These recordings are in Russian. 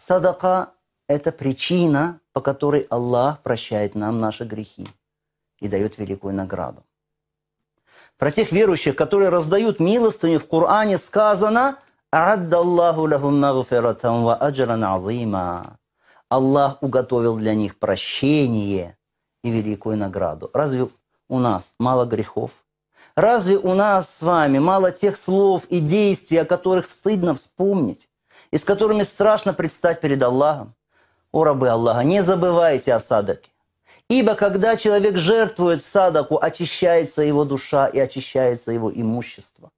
Садака – это причина, по которой Аллах прощает нам наши грехи и дает великую награду. Про тех верующих, которые раздают милостыню, в Коране сказано «Аддаллаху лахум магфиратам ва аджран азима». Аллах уготовил для них прощение и великую награду. Разве у нас мало грехов? Разве у нас с вами мало тех слов и действий, о которых стыдно вспомнить? и с которыми страшно предстать перед Аллахом. О рабы Аллаха, не забывайте о садаке. Ибо когда человек жертвует садаку, очищается его душа и очищается его имущество.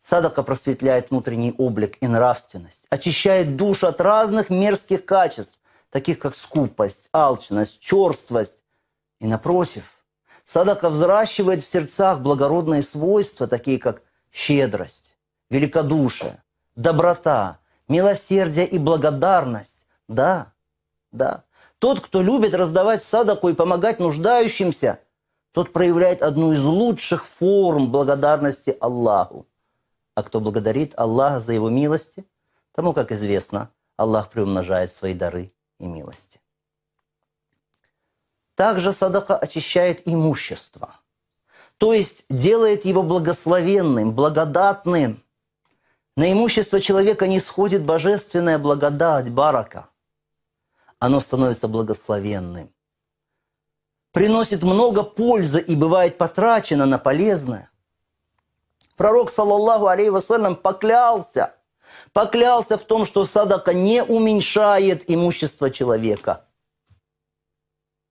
Садака просветляет внутренний облик и нравственность, очищает душу от разных мерзких качеств, таких как скупость, алчность, черствость. И напротив, садака взращивает в сердцах благородные свойства, такие как щедрость, великодушие, доброта, милосердие и благодарность. Да, да. Тот, кто любит раздавать садаку и помогать нуждающимся, тот проявляет одну из лучших форм благодарности Аллаху. А кто благодарит Аллаха за его милости, тому, как известно, Аллах приумножает свои дары и милости. Также садаха очищает имущество, то есть делает его благословенным, благодатным – на имущество человека не сходит божественная благодать, барака. Оно становится благословенным. Приносит много пользы и бывает потрачено на полезное. Пророк, саллаллаху алейхи вассалям, поклялся, поклялся в том, что садака не уменьшает имущество человека.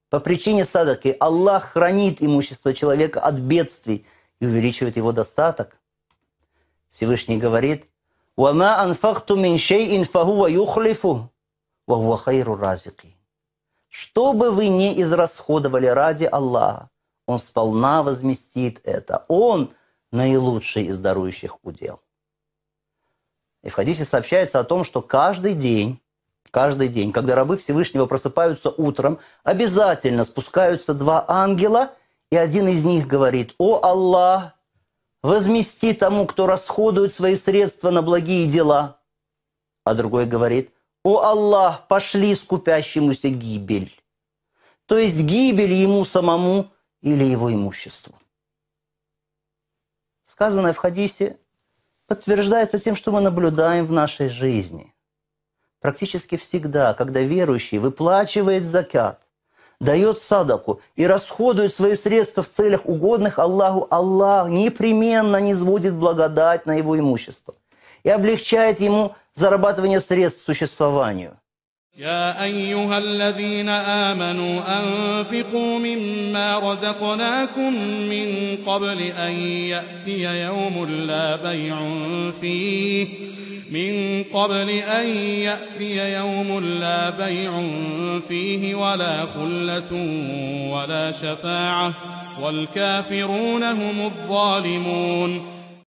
По причине садаки Аллах хранит имущество человека от бедствий и увеличивает его достаток. Всевышний говорит, «Вама анфахту мин шейин фахуа юхлифу, вахуа хайру разики». Что бы вы ни израсходовали ради Аллаха, Он сполна возместит это. Он наилучший из дарующих удел. И в хадисе сообщается о том, что каждый день, каждый день, когда рабы Всевышнего просыпаются утром, обязательно спускаются два ангела, и один из них говорит, «О Аллах, возмести тому, кто расходует свои средства на благие дела. А другой говорит, «О Аллах, пошли скупящемуся гибель!» То есть гибель ему самому или его имуществу. Сказанное в хадисе подтверждается тем, что мы наблюдаем в нашей жизни. Практически всегда, когда верующий выплачивает закят, дает садаку и расходует свои средства в целях угодных Аллаху, Аллах непременно не сводит благодать на его имущество и облегчает ему зарабатывание средств к существованию. يا أيها الذين آمنوا أنفقوا مما رزقناكم من قبل أن يأتي يوم لا بيع فيه من قبل أن يأتي يوم لا بيع فيه ولا خلة ولا شفاعة والكافرون هم الظالمون